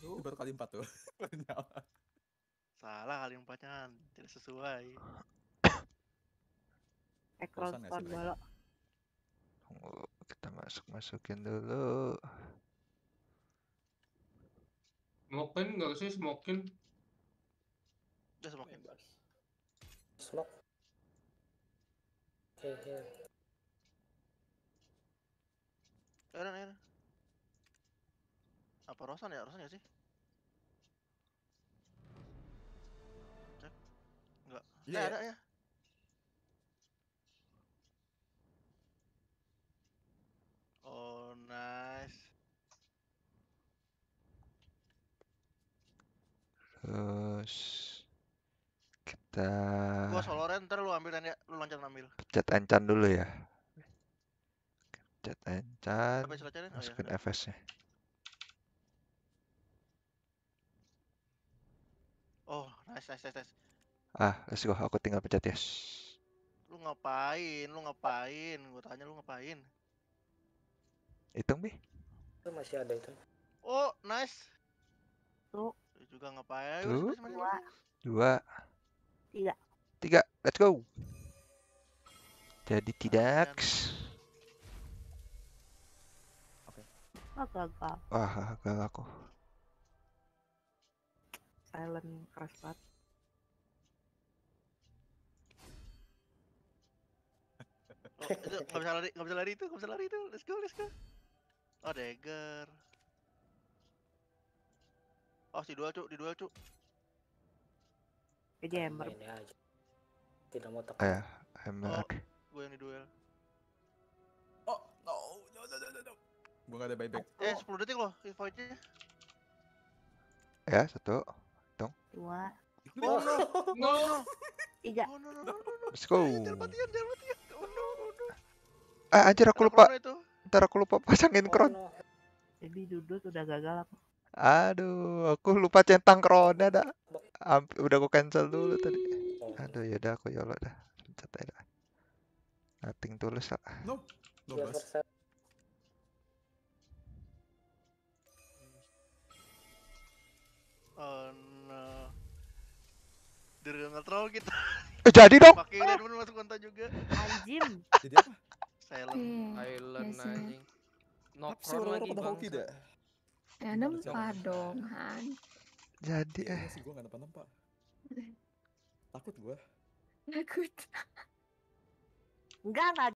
Dulu. Baru kali empat tuh. Salah kali empatnya tidak sesuai. Ekron bola. Tunggu, kita masuk masukin dulu. Smokin nggak sih smokin? Udah smokin bos. Smok. Hehe. Ayo, ayo. Apa Rosan ya? Rosan ya sih? Cek. Enggak. Iya, eh, ya, ada ya. Oh, nice. Terus kita Gua solo renter lu ambil ya, lu loncat ambil. Pencet encan dulu ya. Pencet encan. Oh, Masukin oh, ya. FS-nya. Oh, nice, nice, nice, nice. Ah, let's go. Aku tinggal pencet yes. Lu ngapain? Lu ngapain? Gue tanya lu ngapain? Hitung, Bi. Itu masih ada itu. Oh, nice. Tuh. Lu juga ngapain? Tuh. Masih, Dua. Tiga. Tiga. Let's go. Jadi tidak. Oke. Okay. agak gagal. Wah, agak aku silent keras banget oh, bisa lari gak bisa lari itu gak bisa lari itu let's go let's go oh dagger oh si duel cuk di duel cuk aja ember ini aja tidak mau tekan ya hammer. oh, gue yang di duel oh no no no no no, no. gue gak ada buyback eh 10 detik loh invite nya ya satu dong. Dua. Oh, no, no, no. Tiga. Oh, no, no, no, no. Let's go. Eh, jangan jangan Oh, no, oh, no. Ah, anjir aku lupa. Ntar aku lupa pasangin oh, kron. No. Jadi duduk udah gagal aku. Aduh, aku lupa centang krona dah. Amp udah aku cancel dulu tadi. Aduh, yaudah aku yolo dah. Pencet aja dah. Nothing tulus lah. No. No, troll kita. Gitu. Eh, jadi dong. Pakai ah. masuk kontak juga. Anjing. jadi apa? Silent hmm, Island yes, ya anjing. Nokron lagi bang. Tidak. Ya nempa dong, Han. Jadi iya, eh. Ya, sih gua enggak nempa Takut gua. Takut. Enggak, enggak